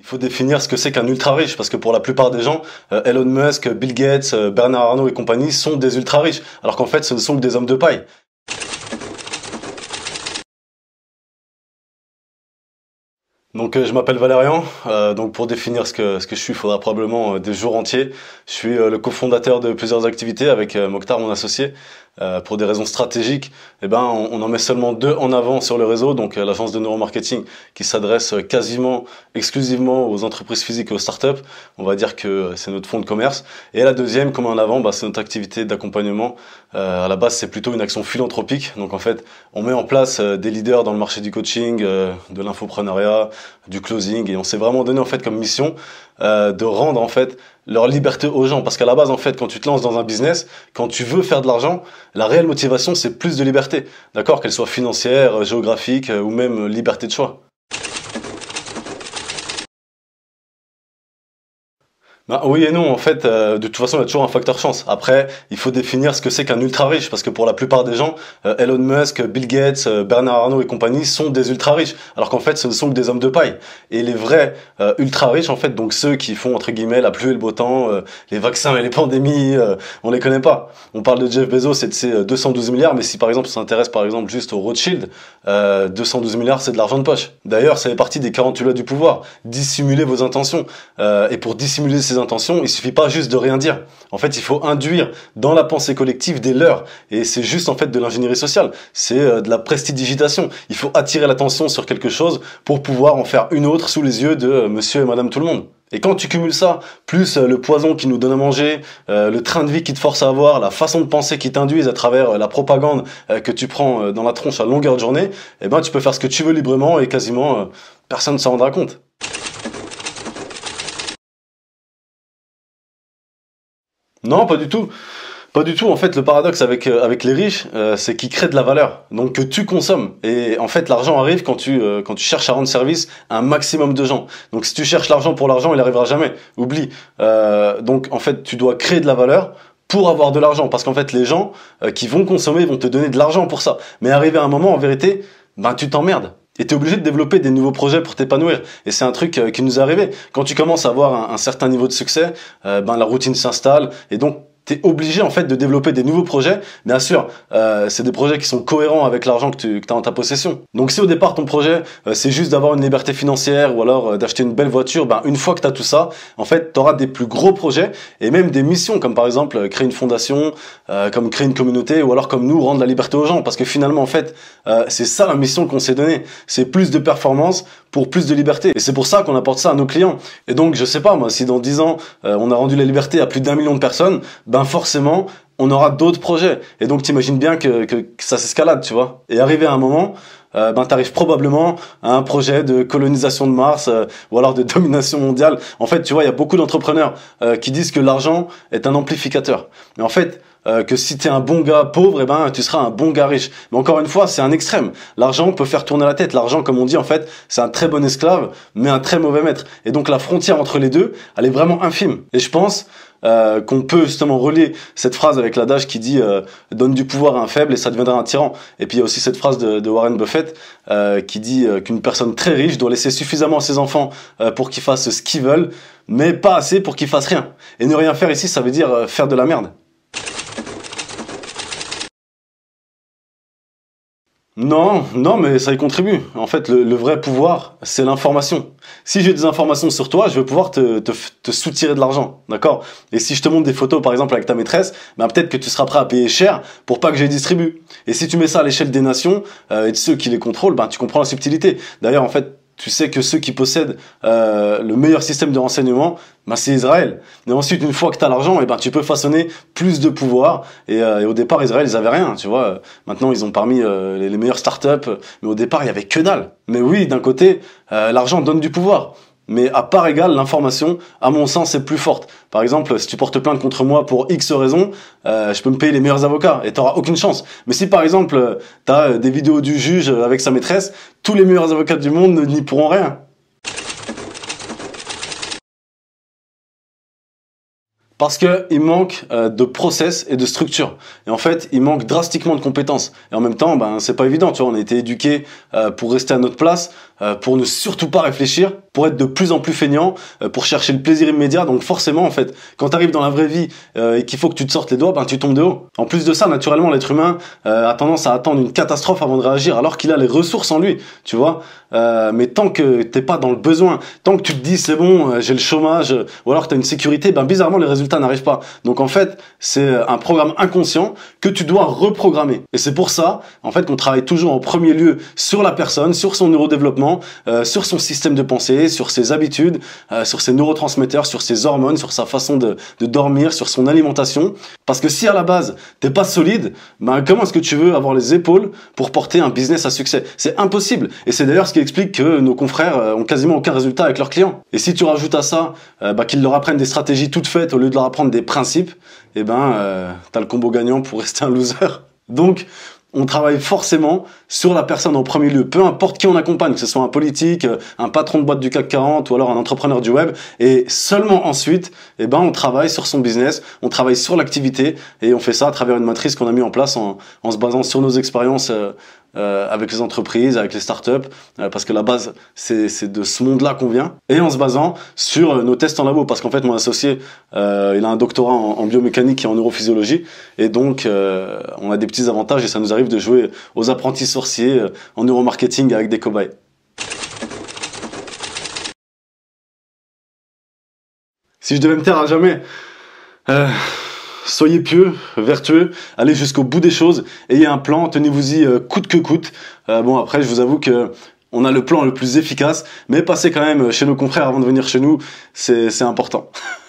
Il faut définir ce que c'est qu'un ultra riche, parce que pour la plupart des gens, euh, Elon Musk, Bill Gates, euh, Bernard Arnault et compagnie sont des ultra riches, alors qu'en fait ce ne sont que des hommes de paille. Donc euh, je m'appelle Valérian. Euh, donc pour définir ce que ce que je suis, il faudra probablement euh, des jours entiers. Je suis le cofondateur de plusieurs activités avec Mokhtar, mon associé. pour des raisons stratégiques, eh ben on, en met seulement deux en avant sur le réseau. Donc l'agence de neuromarketing qui s'adresse quasiment exclusivement aux entreprises physiques et aux startups. On va dire que c'est notre fonds de commerce. Et la deuxième, comme en avant, bah, c'est notre activité d'accompagnement. à la base, c'est plutôt une action philanthropique. Donc en fait, on met en place des leaders dans le marché du coaching, de l'infoprenariat, du closing. Et on s'est vraiment donné en fait comme mission euh, de rendre en fait leur liberté aux gens. Parce qu'à la base, en fait, quand tu te lances dans un business, quand tu veux faire de l'argent, la réelle motivation, c'est plus de liberté. D'accord Qu'elle soit financière, euh, géographique euh, ou même liberté de choix. Bah, oui et non, en fait, euh, de toute façon, il y a toujours un facteur chance. Après, il faut définir ce que c'est qu'un ultra riche, parce que pour la plupart des gens, euh, Elon Musk, Bill Gates, euh, Bernard Arnault et compagnie sont des ultra riches, alors qu'en fait, ce ne sont que des hommes de paille. Et les vrais ultra riches, en fait, donc ceux qui font entre guillemets la pluie et le beau temps, les vaccins et les pandémies, on les connaît pas. On parle de Jeff Bezos et de ses 212 milliards, mais si par exemple on s'intéresse par exemple juste au Rothschild, 212 milliards, c'est de l'argent de poche. D'ailleurs, ça fait partie des 48 lois du pouvoir. dissimuler vos intentions. et pour dissimuler intention il suffit pas juste de rien dire. En fait, il faut induire dans la pensée collective des leurs. Et c'est juste en fait de l'ingénierie sociale. C'est euh, de la prestidigitation. Il faut attirer l'attention sur quelque chose pour pouvoir en faire une autre sous les yeux de euh, monsieur et madame tout le monde. Et quand tu cumules ça, plus euh, le poison qui nous donne à manger, le train de vie qui te force à avoir, la façon de penser qui t'induise à travers la propagande que tu prends dans la tronche à longueur de journée, eh ben tu peux faire ce que tu veux librement et quasiment personne ne s'en rendra compte. Non, pas du tout. Pas du tout. En fait, le paradoxe avec euh, les riches, euh, c'est qu'ils créent de la valeur, donc que tu consommes. Et en fait, l'argent arrive euh, quand tu cherches à rendre service à un maximum de gens. Donc, si tu cherches l'argent pour l'argent, il n'arrivera jamais. Oublie. donc, en fait, tu dois créer de la valeur pour avoir de l'argent, parce qu'en fait, les gens qui vont consommer vont te donner de l'argent pour ça. Mais arrivé à un moment, en vérité, ben tu t'emmerdes et t'es obligé de développer des nouveaux projets pour t'épanouir. Et c'est un truc euh, qui nous est arrivé. Quand tu commences à avoir un, certain niveau de succès, euh, ben la routine s'installe. Et donc, obligé en fait de développer des nouveaux projets. Bien sûr, euh, c'est des projets qui sont cohérents avec l'argent que tu as en ta possession. Donc si au départ ton projet euh, c'est juste d'avoir une liberté financière ou alors euh, d'acheter une belle voiture, ben une fois que tu as tout ça, en fait, tu auras des plus gros projets et même des missions comme par exemple créer une fondation, comme créer une communauté ou alors comme nous rendre la liberté aux gens parce que finalement en fait, c'est ça la mission qu'on s'est donnée, c'est plus de performance pour plus de liberté. Et c'est pour ça qu'on apporte ça à nos clients. Et donc, je sais pas, moi, si dans dix ans, euh, on a rendu la liberté à plus d'un million de personnes, ben forcément, on aura d'autres projets. Et donc, t'imagines bien que, ça s'escalade, tu vois. Et arrivé à un moment, ben ben t'arrives probablement à un projet de colonisation de Mars euh, ou alors de domination mondiale. En fait, tu vois, il y a beaucoup d'entrepreneurs qui disent que l'argent est un amplificateur. Mais en fait, euh, que si t'es un bon gars pauvre, eh ben tu seras un bon gars riche. Mais encore une fois, c'est un extrême. L'argent peut faire tourner la tête. L'argent, comme on dit en fait, c'est un très bon esclave, mais un très mauvais maître. Et donc la frontière entre les deux, elle est vraiment infime. Et je pense euh, qu'on peut justement relier cette phrase avec l'adage qui dit euh, donne du pouvoir à un faible et ça deviendra un tyran. Et puis il y a aussi cette phrase de, Warren Buffett qui dit qu'une personne très riche doit laisser suffisamment à ses enfants pour qu'ils fassent ce qu'ils veulent, mais pas assez pour qu'ils fassent rien. Et ne rien faire ici, ça veut dire faire de la merde. Non, non, mais ça y contribue. En fait, le, vrai pouvoir, c'est l'information. Si j'ai des informations sur toi, je vais pouvoir te, te, soutirer de l'argent, d'accord Et si je te montre des photos, par exemple, avec ta maîtresse, ben peut-être que tu seras prêt à payer cher pour pas que je les distribue. Et si tu mets ça à l'échelle des nations euh, et de ceux qui les contrôlent, ben tu comprends la subtilité. D'ailleurs, en fait, tu sais que ceux qui possèdent euh, le meilleur système de renseignement, ben c'est Israël. Mais ensuite, une fois que tu as l'argent, et eh ben tu peux façonner plus de pouvoir. Euh, et, au départ, Israël, ils avaient rien, tu vois. Maintenant, ils ont parmi euh, les, les, meilleures startups, mais au départ, il y avait que dalle. Mais oui, d'un côté, l'argent donne du pouvoir mais à part égale, l'information, à mon sens, est plus forte. Par exemple, si tu portes plainte contre moi pour X raison, euh, je peux me payer les meilleurs avocats et t'auras aucune chance. Mais si par exemple, t'as euh, des vidéos du juge euh, avec sa maîtresse, tous les meilleurs avocats du monde n'y pourront rien. parce qu'il manque de process et de structure. Et en fait, il manque drastiquement de compétences. Et en même temps, ben c'est pas évident, tu vois, on a été éduqué pour rester à notre place. Euh, pour ne surtout pas réfléchir, pour être de plus en plus feignant, euh, pour chercher le plaisir immédiat. Donc forcément, en fait, quand tu arrives dans la vraie vie euh, et qu'il faut que tu te sortes les doigts, ben, tu tombes de haut. En plus de ça, naturellement, l'être humain a tendance à attendre une catastrophe avant de réagir, alors qu'il a les ressources en lui, tu vois. mais tant que t'es pas dans le besoin, tant que tu te dis c'est bon, j'ai le chômage, ou alors que as une sécurité, ben, bizarrement les résultats n'arrivent pas. Donc en fait, c'est un programme inconscient que tu dois reprogrammer. Et c'est pour ça, en fait, qu'on travaille toujours en premier lieu sur la personne, sur son neurodéveloppement euh, sur son système de pensée, sur ses habitudes, euh, sur ses neurotransmetteurs, sur ses hormones, sur sa façon de, dormir, sur son alimentation. Parce que si à la base t'es pas solide, bah, comment est-ce que tu veux avoir les épaules pour porter un business à succès C'est impossible. Et c'est d'ailleurs ce qui explique que nos confrères euh, ont quasiment aucun résultat avec leurs clients. Et si tu rajoutes à ça ben, qu'ils leur apprennent des stratégies toutes faites au lieu de leur apprendre des principes, eh ben t'as le combo gagnant pour rester un loser. Donc on travaille forcément sur la personne en premier lieu, peu importe qui on accompagne, que ce soit un politique, euh, un patron de boîte du CAC 40 ou alors un entrepreneur du web. Et seulement ensuite, eh ben, on travaille sur son business, on travaille sur l'activité et on fait ça à travers une matrice qu'on a mis en place en, se basant sur nos expériences euh, euh, avec les entreprises, avec les startups, euh, parce que la base, c'est de ce monde-là qu'on vient, et en se basant sur euh, nos tests en labo, parce qu'en fait, mon associé, il a un doctorat en, en, biomécanique et en neurophysiologie, et donc on a des petits avantages, et ça nous arrive de jouer aux apprentis sorciers en neuromarketing avec des cobayes. Si je devais me taire à jamais, soyez pieux, vertueux, allez jusqu'au bout des choses, ayez un plan, tenez-vous-y euh, coûte que coûte. Euh, bon, après, je vous avoue que on a le plan le plus efficace, mais passez quand même euh, chez nos confrères avant de venir chez nous, c'est important.